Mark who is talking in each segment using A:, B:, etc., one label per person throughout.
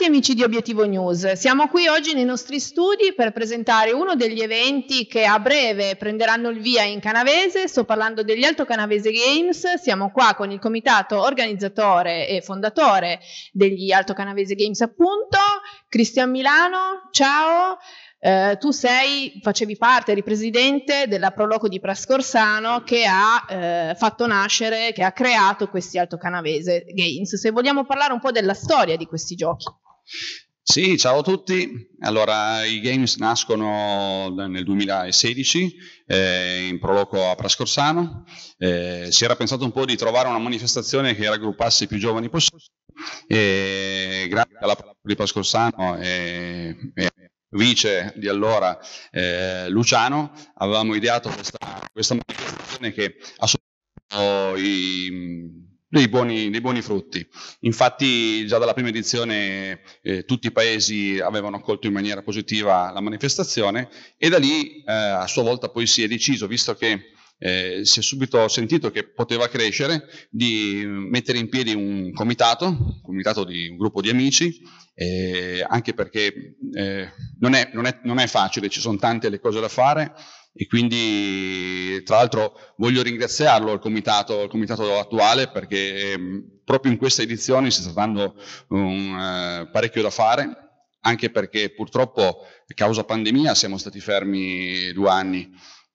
A: Bentornati amici di Obiettivo News. Siamo qui oggi nei nostri studi per presentare uno degli eventi che a breve prenderanno il via in Canavese. Sto parlando degli Alto Canavese Games. Siamo qua con il comitato organizzatore e fondatore degli Alto Canavese Games, appunto, Cristian Milano. Ciao. Eh, tu sei, facevi parte, eri presidente della Proloco di Prascorsano che ha eh, fatto nascere, che ha creato questi Alto Canavese Games. Se vogliamo parlare un po' della storia di questi giochi.
B: Sì, ciao a tutti. Allora, i Games nascono nel 2016 eh, in Proloco a Prascorsano. Eh, si era pensato un po' di trovare una manifestazione che raggruppasse i più giovani possibili. E grazie alla Proloco di Prascorsano e, e vice di allora eh, Luciano avevamo ideato questa, questa manifestazione che ha i, dei buoni, dei buoni, frutti. Infatti già dalla prima edizione eh, tutti i paesi avevano accolto in maniera positiva la manifestazione e da lì eh, a sua volta poi si è deciso, visto che eh, si è subito sentito che poteva crescere, di mettere in piedi un comitato, un comitato di un gruppo di amici, eh, anche perché eh, non, è, non, è, non è facile, ci sono tante le cose da fare e quindi tra l'altro voglio ringraziarlo al comitato, comitato, attuale perché ehm, proprio in questa edizione si sta dando un, uh, parecchio da fare anche perché purtroppo causa pandemia siamo stati fermi due anni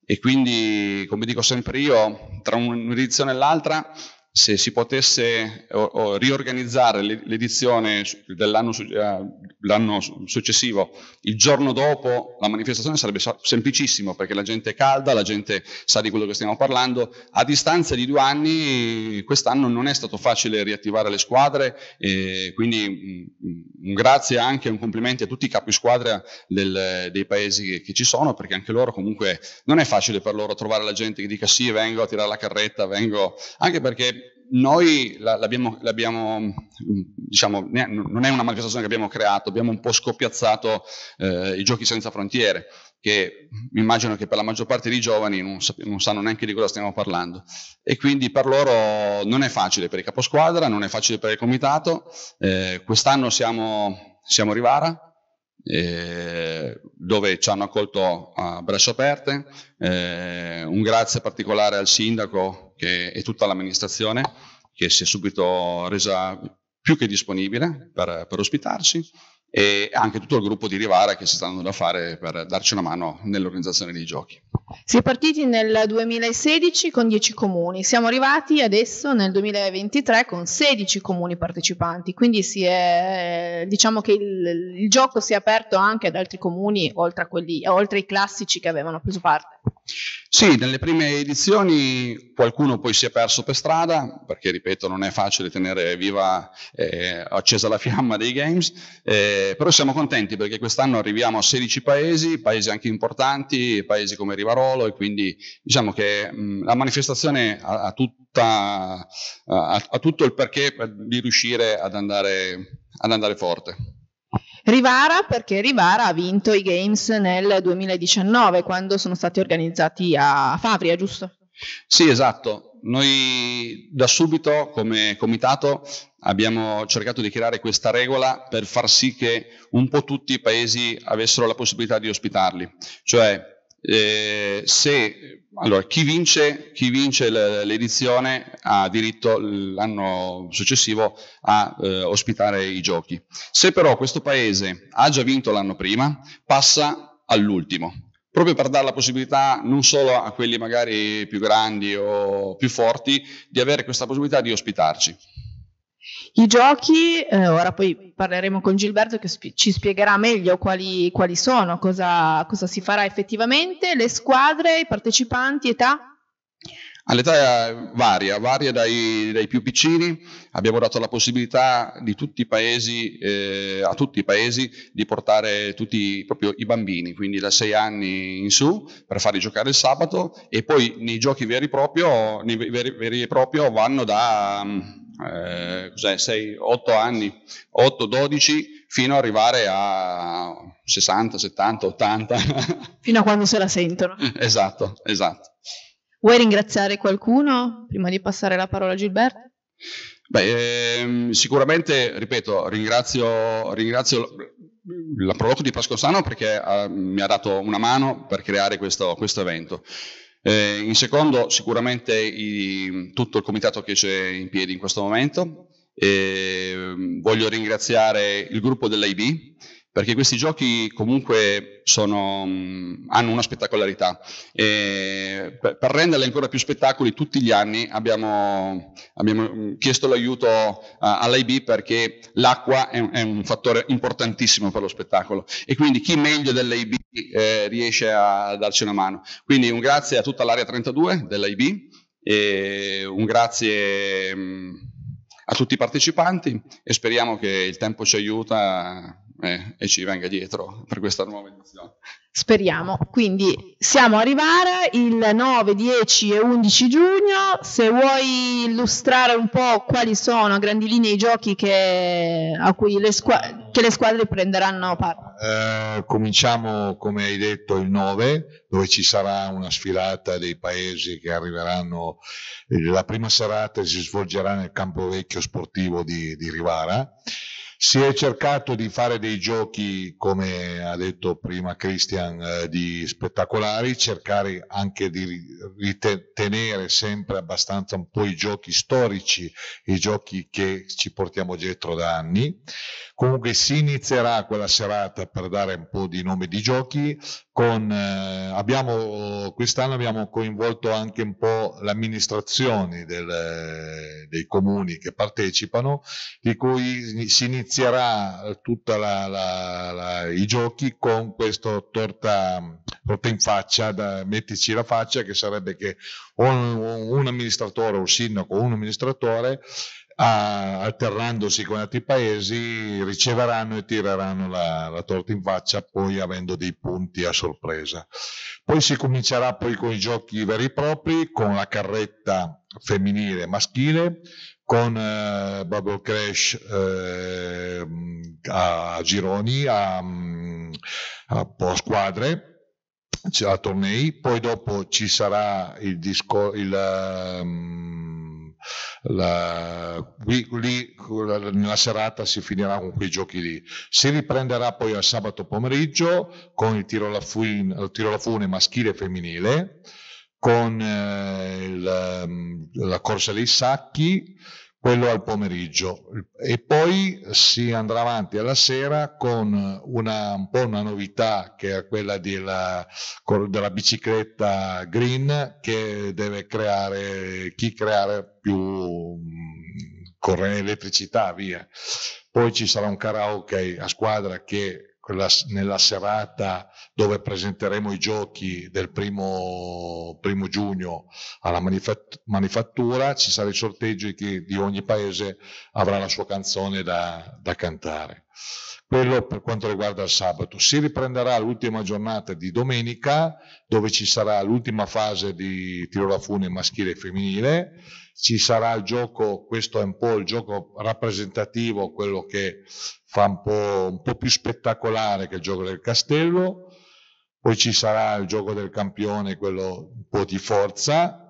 B: e quindi, come dico sempre io, tra un'edizione e l'altra se si potesse o, o riorganizzare l'edizione dell'anno eh, successivo il giorno dopo la manifestazione sarebbe semplicissimo perché la gente è calda, la gente sa di quello che stiamo parlando. A distanza di due anni quest'anno non è stato facile riattivare le squadre e quindi mm, mm, un grazie anche un complimento a tutti i capi squadra del, dei paesi che ci sono perché anche loro comunque non è facile per loro trovare la gente che dica sì vengo a tirare la carretta, vengo anche perché noi l'abbiamo, l'abbiamo, mm, diciamo, non è una manifestazione che abbiamo creato, abbiamo un po' scoppiazzato eh, i giochi senza frontiere, che immagino che per la maggior parte dei giovani non, non, sanno neanche di cosa stiamo parlando. E quindi per loro non è facile per il caposquadra, non è facile per il comitato. Eh, quest'anno siamo, siamo Rivara, eh, dove ci hanno accolto a braccia aperte. Eh, un grazie particolare al sindaco che, e tutta l'amministrazione che si è subito resa più che disponibile per, per ospitarci e anche tutto il gruppo di Rivara che si sta andando a fare per darci una mano nell'organizzazione dei giochi.
A: Si è partiti nel 2016 con 10 comuni, siamo arrivati adesso nel 2023 con 16 comuni partecipanti, quindi è, diciamo che il, il, gioco si è aperto anche ad altri comuni oltre, quelli, oltre ai classici che avevano preso parte.
B: Sì, nelle prime edizioni qualcuno poi si è perso per strada, perché ripeto non è facile tenere viva eh, accesa la fiamma dei games, eh, però siamo contenti perché quest'anno arriviamo a 16 paesi, paesi anche importanti, paesi come Rivarolo e quindi diciamo che mh, mm, la manifestazione ha, ha, tutta, ha, ha, tutto il perché di riuscire ad andare, ad andare forte.
A: Rivara perché Rivara ha vinto i Games nel 2019 quando sono stati organizzati a Favria, giusto?
B: Sì, esatto. Noi da subito come comitato abbiamo cercato di creare questa regola per far sì che un po' tutti i paesi avessero la possibilità di ospitarli, cioè eh, se, allora, chi vince, chi vince l'edizione ha diritto l'anno successivo a eh, ospitare i giochi. Se però questo paese ha già vinto l'anno prima, passa all'ultimo, proprio per dare la possibilità non solo a quelli magari più grandi o più forti di avere questa possibilità di ospitarci.
A: I giochi, eh, ora poi parleremo con Gilberto che spi- ci spiegherà meglio quali, quali sono, cosa, cosa, si farà effettivamente, le squadre, i partecipanti, età?
B: All'età eh, varia, varia dai, dai più piccini, abbiamo dato la possibilità tutti paesi, eh, a tutti i paesi di portare tutti proprio i bambini, quindi da 6 anni in su, per farli giocare il sabato e poi nei giochi veri e propri vanno da eh, 6, 8 anni, 8, 12, fino ad arrivare a 60, 70, 80.
A: fino a quando se la sentono.
B: Esatto, esatto.
A: Vuoi ringraziare qualcuno prima di passare la parola a Gilberto?
B: Beh, ehm, sicuramente, ripeto, ringrazio, ringrazio la Proloco di Pascosano perché eh, mi ha dato una mano per creare questo, questo evento. Eh, in secondo sicuramente i, tutto il comitato che c'è in piedi in questo momento. Eh, voglio ringraziare il gruppo dell'IB perché questi giochi comunque sono, mm, hanno una spettacolarità. E per, per renderli ancora più spettacoli, tutti gli anni abbiamo, abbiamo mm, chiesto l'aiuto uh, all'IB perché l'acqua è, è, un fattore importantissimo per lo spettacolo e quindi chi meglio dell'IB eh, riesce a darci una mano. Quindi un grazie a tutta l'area 32 dell'IB, e un grazie mm, a tutti i partecipanti e speriamo che il tempo ci aiuta eh, e ci venga dietro per questa nuova edizione.
A: Speriamo. Quindi siamo a Rivara il 9, 10 e 11 giugno. Se vuoi illustrare un po' quali sono a grandi linee i giochi che, a cui le, squa- che le squadre prenderanno parte.
C: Eh, cominciamo, come hai detto, il 9, dove ci sarà una sfilata dei paesi che arriveranno. Eh, la prima serata si svolgerà nel campo vecchio sportivo di, di Rivara. Si è cercato di fare dei giochi, come ha detto prima Christian, eh, di spettacolari, cercare anche di ritenere sempre abbastanza un po' i giochi storici, i giochi che ci portiamo dietro da anni. Comunque si inizierà quella serata per dare un po' di nome di giochi, con, eh, abbiamo, quest'anno abbiamo coinvolto anche un po' le amministrazioni del, eh, dei comuni che partecipano, di cui si inizierà tutti i giochi con questo torta, torta in faccia, da, mettici la faccia, che sarebbe che un, un amministratore un sindaco un amministratore a, alternandosi con altri paesi, riceveranno e tireranno la, la, torta in faccia, poi avendo dei punti a sorpresa. Poi si comincerà poi con i giochi veri e propri, con la carretta femminile e maschile, con eh, Bubble Crash eh, a, a gironi, a, a a squadre a tornei, poi dopo ci sarà il disco, il, um, la, qui, lì, nella serata si finirà con quei giochi lì. Si riprenderà poi al sabato pomeriggio con il tiro alla fune, tiro alla fune maschile e femminile, con eh, la, mm, la corsa dei sacchi quello al pomeriggio e poi si andrà avanti alla sera con una, un po' una novità che è quella della, della bicicletta green che deve creare chi creare più mm, corrente elettricità via poi ci sarà un karaoke a squadra che quella, nella serata dove presenteremo i giochi del primo, primo giugno alla manifattura, ci sarà il sorteggio che di ogni paese avrà la sua canzone da, da cantare. Quello per quanto riguarda il sabato. Si riprenderà l'ultima giornata di domenica, dove ci sarà l'ultima fase di tiro da fune maschile e femminile. Ci sarà il gioco, questo è un po' il gioco rappresentativo, quello che fa un po', un po più spettacolare che il gioco del castello. Poi ci sarà il gioco del campione, quello un po' di forza,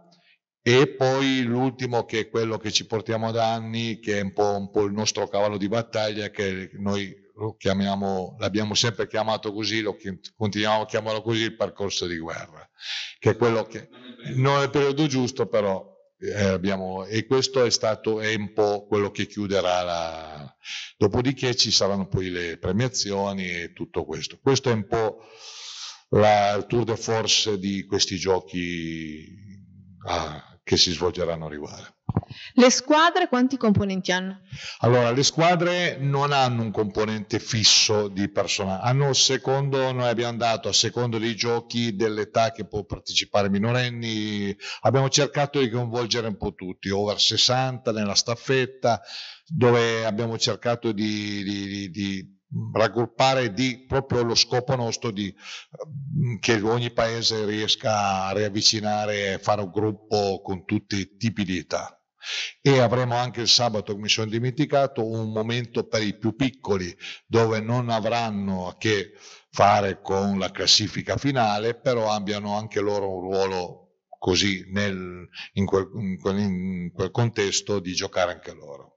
C: e poi l'ultimo che è quello che ci portiamo da anni, che è un po', un po il nostro cavallo di battaglia, che noi lo chiamiamo, l'abbiamo sempre chiamato così, lo continuiamo a chiamarlo così, il percorso di guerra, che è quello che non è il periodo giusto, però eh, abbiamo, e questo è stato è un po' quello che chiuderà la... Dopodiché ci saranno poi le premiazioni e tutto questo. Questo è un po' la, il tour de force di questi giochi. Ah, che si svolgeranno a riguardo.
A: Le squadre quanti componenti hanno?
C: Allora, le squadre non hanno un componente fisso di personale, hanno secondo, noi abbiamo dato a secondo dei giochi dell'età che può partecipare minorenni, abbiamo cercato di coinvolgere un po' tutti, over 60 nella staffetta, dove abbiamo cercato di, di, di, di Mm. raggruppare di proprio lo scopo nostro di, mm, che ogni paese riesca a riavvicinare, e fare un gruppo con tutti i tipi di età. E avremo anche il sabato, mi sono dimenticato, un momento per i più piccoli dove non avranno a che fare con la classifica finale, però abbiano anche loro un ruolo così nel, in, quel, in quel contesto di giocare anche loro.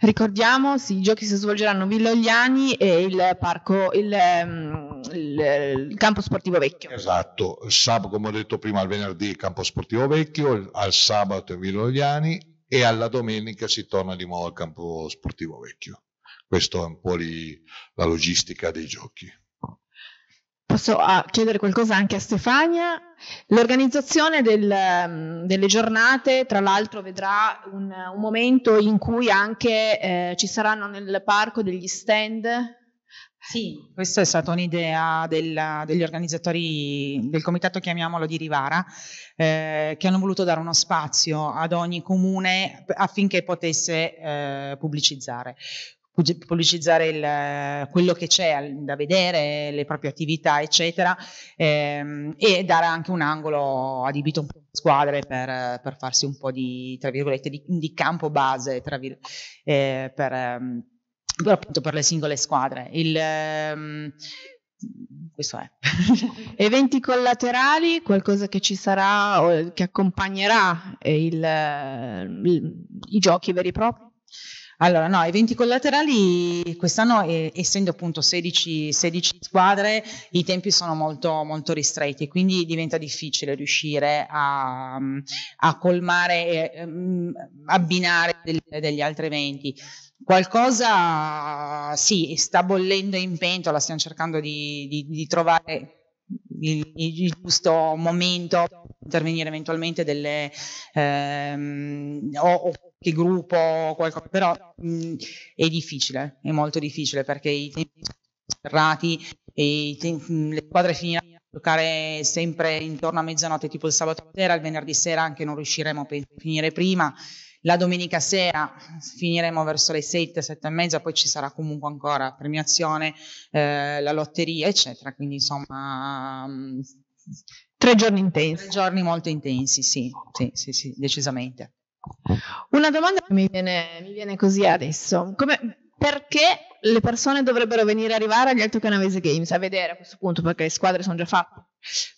A: Ricordiamo, sì, i giochi si svolgeranno a Villogliani e il, parco, il, ehm, il, il campo sportivo vecchio.
C: Esatto, sabato, come ho detto prima, il venerdì il campo sportivo vecchio, al sabato Villogliani e alla domenica si torna di nuovo al campo sportivo vecchio. Questa è un po' lì, la logistica dei giochi
A: posso ah, chiedere qualcosa anche a Stefania. L'organizzazione del, mm, delle giornate, tra l'altro,
D: vedrà
A: un, un momento in cui anche eh, ci saranno nel parco degli
D: stand sì, questa è stata un'idea degli organizzatori del comitato, chiamiamolo di Rivara, eh, che hanno voluto dare uno spazio ad ogni comune affinché potesse eh, pubblicizzare pubblicizzare il, quello che c'è da vedere, le proprie attività, eccetera, ehm, e dare anche un angolo adibito un po' a squadre per, per, farsi un po' di, tra virgolette, di, di campo base tra vir, eh, per, ehm, per, appunto per le singole squadre. Il, ehm, questo è. Eventi
A: collaterali, qualcosa che ci sarà o che accompagnerà il,
D: il, i giochi veri e propri? Allora, no, eventi collaterali quest'anno, eh, essendo appunto 16, 16, squadre, i tempi sono molto, molto ristretti e quindi diventa difficile riuscire a, a colmare e um, abbinare del, degli altri eventi. Qualcosa sì, sta bollendo in pentola, stiamo cercando di, di, di trovare il, il, giusto momento per intervenire eventualmente delle ehm, o, o, che gruppo, qualcosa, però mh, mhmm, è difficile, è molto difficile perché i tempi sono serrati e tempi, mhmm, le squadre finiranno a giocare sempre intorno a mezzanotte, tipo il sabato sera, il venerdì sera anche non riusciremo a finire prima. La domenica sera finiremo verso le 7, 7 e mezza, poi ci sarà comunque ancora premiazione, eh, la lotteria, eccetera. Quindi insomma mh, mhmm, Tre giorni intensi. Tre giorni molto intensi, sì, sì, sì, sì decisamente.
A: Una domanda che mi viene, mi viene così adesso. Come, perché le persone dovrebbero venire arrivare agli Alto Canavese Games a vedere a questo punto perché le squadre sono già fatte?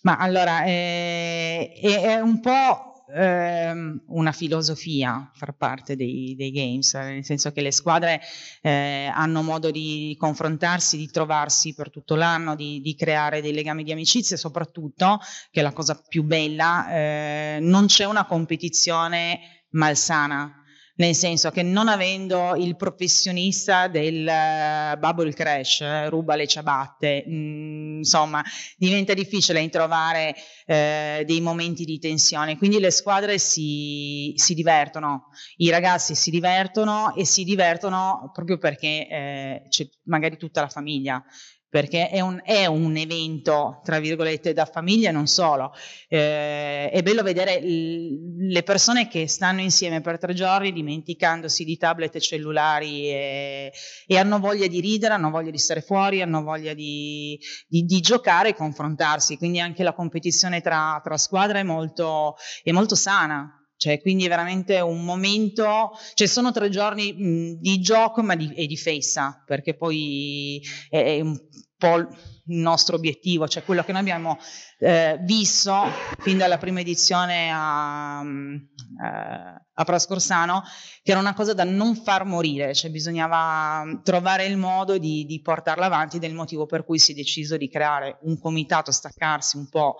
D: Ma allora eh, è, è, un po' ehm, una filosofia far parte dei, dei, games, eh, nel senso che le squadre eh, hanno modo di confrontarsi, di trovarsi per tutto l'anno, di, di creare dei legami di amicizia, soprattutto che è la cosa più bella, eh, non c'è una competizione malsana, nel senso che non avendo il professionista del eh, bubble crash, eh, ruba le ciabatte, mh, mm, insomma diventa difficile trovare eh, dei momenti di tensione, quindi le squadre si, si, divertono, i ragazzi si divertono e si divertono proprio perché eh, c'è magari tutta la famiglia, perché è un, è un, evento, tra virgolette, da famiglia e non solo. Eh, è bello vedere le persone che stanno insieme per tre giorni dimenticandosi di tablet e cellulari e, e hanno voglia di ridere, hanno voglia di stare fuori, hanno voglia di, di, di giocare e confrontarsi. Quindi anche la competizione tra, tra squadre è molto, è molto sana, cioè, quindi è veramente un momento, cioè sono tre giorni mh, di gioco ma di, e di festa, perché poi è, è un po' il nostro obiettivo, cioè quello che noi abbiamo eh, visto fin dalla prima edizione a, eh, a Prascorsano, che era una cosa da non far morire, cioè bisognava trovare il modo di, di portarla avanti ed è il motivo per cui si è deciso di creare un comitato, staccarsi un po'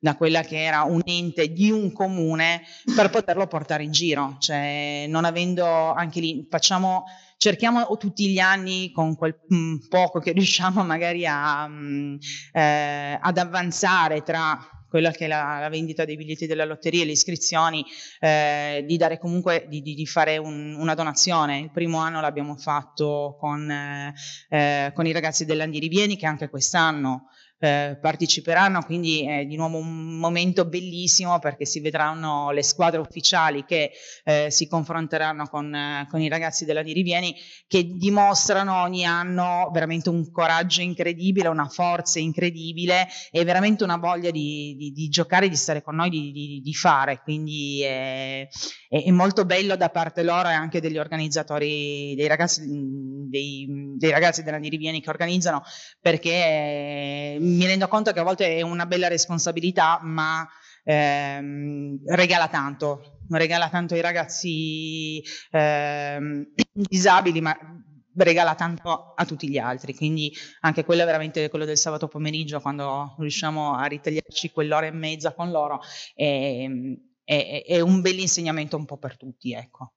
D: da quella che era un ente di un comune per poterlo portare in giro, cioè non avendo anche lì, facciamo, cerchiamo tutti gli anni con quel mm, poco che riusciamo magari a, mm, eh, ad avanzare tra quella che è la, la, vendita dei biglietti della lotteria, e le iscrizioni, eh, di dare comunque, di, di, di fare un, una donazione. Il primo anno l'abbiamo fatto con, eh, eh con i ragazzi dell'Andi Rivieni che anche quest'anno eh, parteciperanno, quindi è di nuovo un momento bellissimo perché si vedranno le squadre ufficiali che eh, si confronteranno con, eh, con, i ragazzi della Dirivieni che dimostrano ogni anno veramente un coraggio incredibile, una forza incredibile e veramente una voglia di, di, di giocare, di stare con noi, di, di fare, quindi è, è, molto bello da parte loro e anche degli organizzatori, dei ragazzi, mm, dei, dei ragazzi della Dirivieni che organizzano perché mi rendo conto che a volte è una bella responsabilità, ma ehm, regala tanto, regala tanto ai ragazzi ehm, disabili, ma regala tanto a tutti gli altri. Quindi anche quello è veramente quello del sabato pomeriggio, quando riusciamo a ritagliarci quell'ora e mezza con loro, è, è, è un bell'insegnamento un po' per tutti, ecco.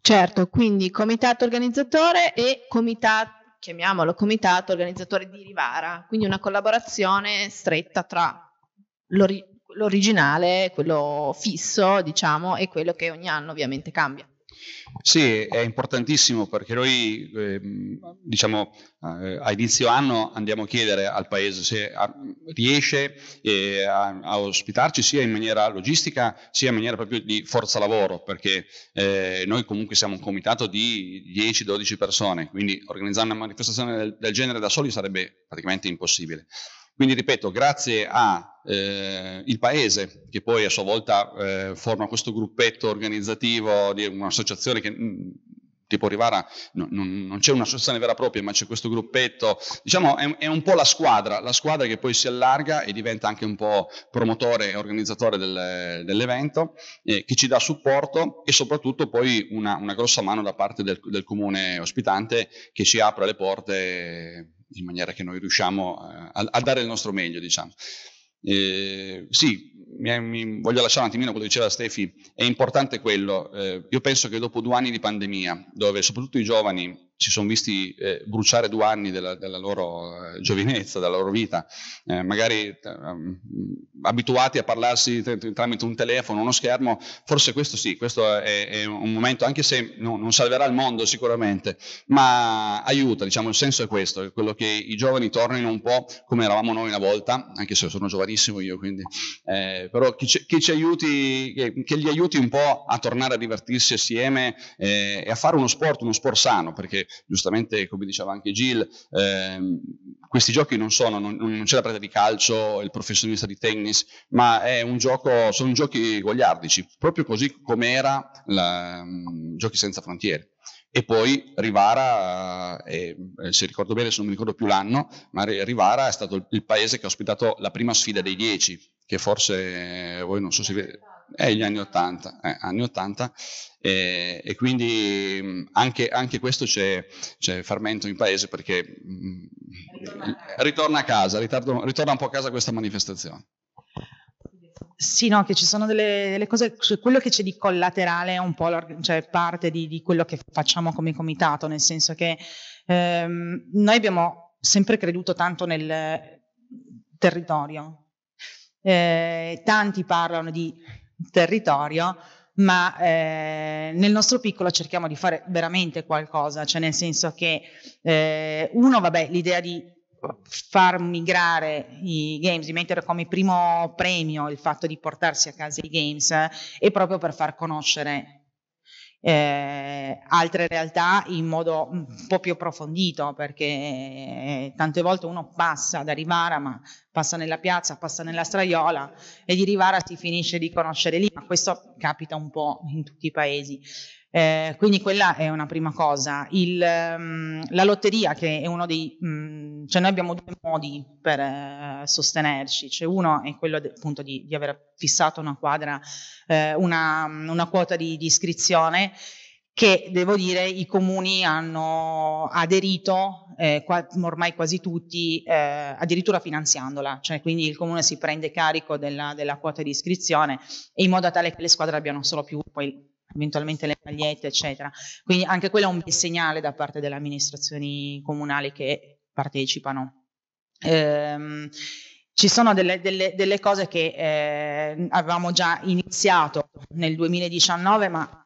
A: Certo, quindi comitato organizzatore e comitato chiamiamolo comitato organizzatore di Rivara, quindi una collaborazione stretta tra l'ori- l'originale, quello fisso, diciamo, e quello che ogni anno ovviamente cambia.
B: Sì, è importantissimo perché noi eh, diciamo eh, a inizio anno andiamo a chiedere al paese se a, ah, riesce eh, a, a, ospitarci sia in maniera logistica sia in maniera proprio di forza lavoro perché eh, noi comunque siamo un comitato di 10-12 persone, quindi organizzare una manifestazione del, del genere da soli sarebbe praticamente impossibile. Quindi ripeto, grazie a eh, il paese, che poi a sua volta eh, forma questo gruppetto organizzativo di un'associazione che mh, mm, tipo Rivara no, non, non, c'è un'associazione vera e propria, ma c'è questo gruppetto, diciamo è, è, un po' la squadra, la squadra che poi si allarga e diventa anche un po' promotore e organizzatore del, dell'evento, eh, che ci dà supporto e soprattutto poi una, una grossa mano da parte del, del comune ospitante che ci apre le porte in maniera che noi riusciamo eh, a, a dare il nostro meglio, diciamo. Eh, sì, mi, mi voglio lasciare un attimino quello che diceva Stefi, è importante quello. Eh, io penso che dopo due anni di pandemia, dove soprattutto i giovani si sono visti eh, bruciare due anni della, della loro eh, giovinezza, della loro vita, eh, magari ehm, abituati a parlarsi tramite un telefono, uno schermo, forse questo sì, questo è, è un momento, anche se no, non salverà il mondo sicuramente, ma aiuta, diciamo, il senso è questo, è quello che i giovani tornino un po' come eravamo noi una volta, anche se sono giovanissimo io, quindi, eh, però che, ci, che ci aiuti, che, che, li aiuti un po' a tornare a divertirsi assieme eh, e a fare uno sport, uno sport sano, perché giustamente, come diceva anche Gil, ehm, questi giochi non sono, non, non c'è la preda di calcio, il professionista di tennis, ma gioco, sono giochi goliardici, proprio così come era la, mm, Giochi senza frontiere. E poi Rivara, eh, eh, se ricordo bene, se non mi ricordo più l'anno, ma Rivara è stato il paese che ha ospitato la prima sfida dei 10, che forse eh, voi non so se... Vede è gli anni 80, eh, anni 80 eh, e quindi mm, anche, anche questo c'è, c'è, fermento in paese perché mh, mm, ritorna a casa, ritardo, ritorna un po' a casa questa manifestazione.
D: Sì, no, che ci sono delle, delle cose, cioè quello che c'è di collaterale è un po' cioè parte di, di, quello che facciamo come comitato, nel senso che ehm, noi abbiamo sempre creduto tanto nel territorio. Eh, tanti parlano di territorio, ma eh, nel nostro piccolo cerchiamo di fare veramente qualcosa, cioè nel senso che eh, uno, vabbè, l'idea di far migrare i games, di mettere come primo premio il fatto di portarsi a casa i games eh, è proprio per far conoscere eh, altre realtà in modo un po' più approfondito perché eh, tante volte uno passa da Rivara ma passa nella piazza, passa nella straiola e di Rivara si finisce di conoscere lì, ma questo capita un po' in tutti i paesi. Eh, quindi quella è una prima cosa. Il, um, la lotteria che è uno dei... Um, cioè noi abbiamo due modi per uh, sostenerci, cioè uno è quello de, appunto di, di, aver fissato una quadra, eh, una, mm, una, quota di, di iscrizione che devo dire i comuni hanno aderito, eh, qua, ormai quasi tutti, eh, addirittura finanziandola, cioè quindi il comune si prende carico della, della, quota di iscrizione in modo tale che le squadre abbiano solo più poi eventualmente le magliette, eccetera. Quindi anche quello è un bel segnale da parte delle amministrazioni comunali che partecipano. Ehm, ci sono delle, delle, delle cose che eh, avevamo già iniziato nel 2019, ma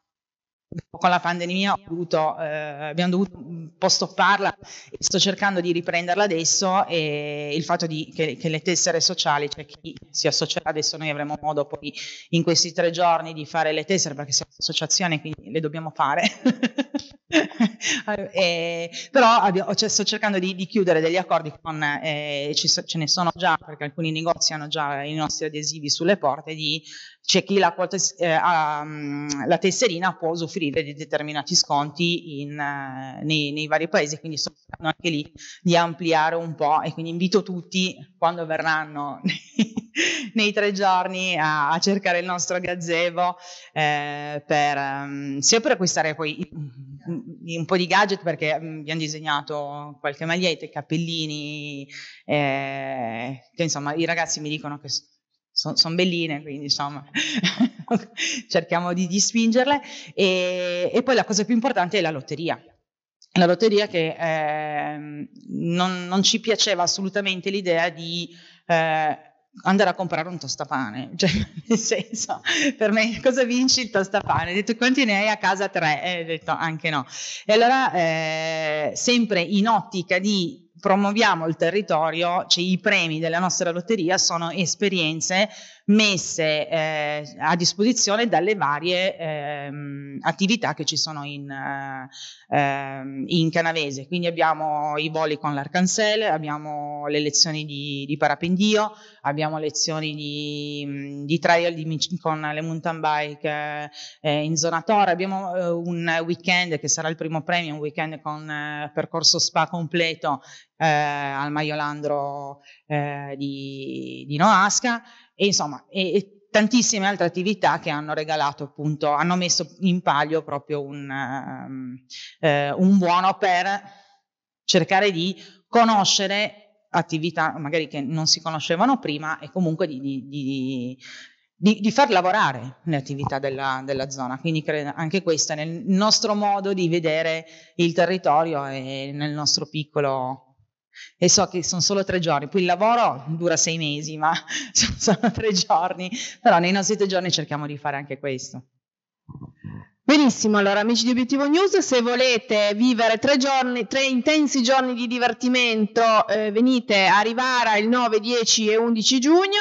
D: con la pandemia dovuto, eh, abbiamo dovuto un mm, po' stopparla sto cercando di riprenderla adesso e il fatto di, che, che, le tessere sociali, cioè chi si associerà adesso noi avremo modo poi in questi tre giorni di fare le tessere perché siamo un'associazione quindi le dobbiamo fare e, eh, però abbiamo, cioè, sto cercando di, di, chiudere degli accordi con, eh, ci, ce ne sono già perché alcuni negozi hanno già i nostri adesivi sulle porte di c'è chi la, eh, ha, mm, la tesserina può usufruire di determinati sconti in, eh, nei, nei, vari paesi, quindi sto cercando anche lì di ampliare un po' e quindi invito tutti quando verranno nei tre giorni a, a, cercare il nostro gazebo eh, per, um, sia per acquistare poi un po' di gadget perché mm, abbiamo disegnato qualche maglietta, i cappellini, eh, che insomma i ragazzi mi dicono che sono son belline, quindi insomma cerchiamo di, di spingerle. E, e poi la cosa più importante è la lotteria la lotteria che eh, non, non, ci piaceva assolutamente l'idea di eh, andare a comprare un tostapane, cioè nel senso, per me cosa vinci il tostapane? Ho detto quanti ne hai a casa? Tre, e ho detto anche no. E allora eh, sempre in ottica di promuoviamo il territorio, cioè i premi della nostra lotteria sono esperienze messe eh, a disposizione dalle varie ehm, attività che ci sono in, eh, ehm, in, Canavese. Quindi abbiamo i voli con l'Arcancel, abbiamo le lezioni di, di parapendio, abbiamo lezioni di, di trial di, con le mountain bike eh, in zona Tora, abbiamo eh, un weekend che sarà il primo premio, un weekend con eh, percorso spa completo eh, al Maiolandro di, di Noasca e insomma, e, e tantissime altre attività che hanno regalato appunto, hanno messo in palio proprio un, um, eh, un buono per cercare di conoscere attività magari che non si conoscevano prima e comunque di, di, di di, di, far lavorare le attività della, della zona. Quindi credo anche questo è nel nostro modo di vedere il territorio e nel nostro piccolo e so che sono solo tre giorni, poi il lavoro dura sei mesi, ma sono tre giorni, però nei nostri tre giorni cerchiamo di fare anche questo.
A: Benissimo, allora amici di Obiettivo News, se volete vivere tre, giorni, tre intensi giorni di divertimento, eh, venite a Rivara il 9, 10 e 11 giugno.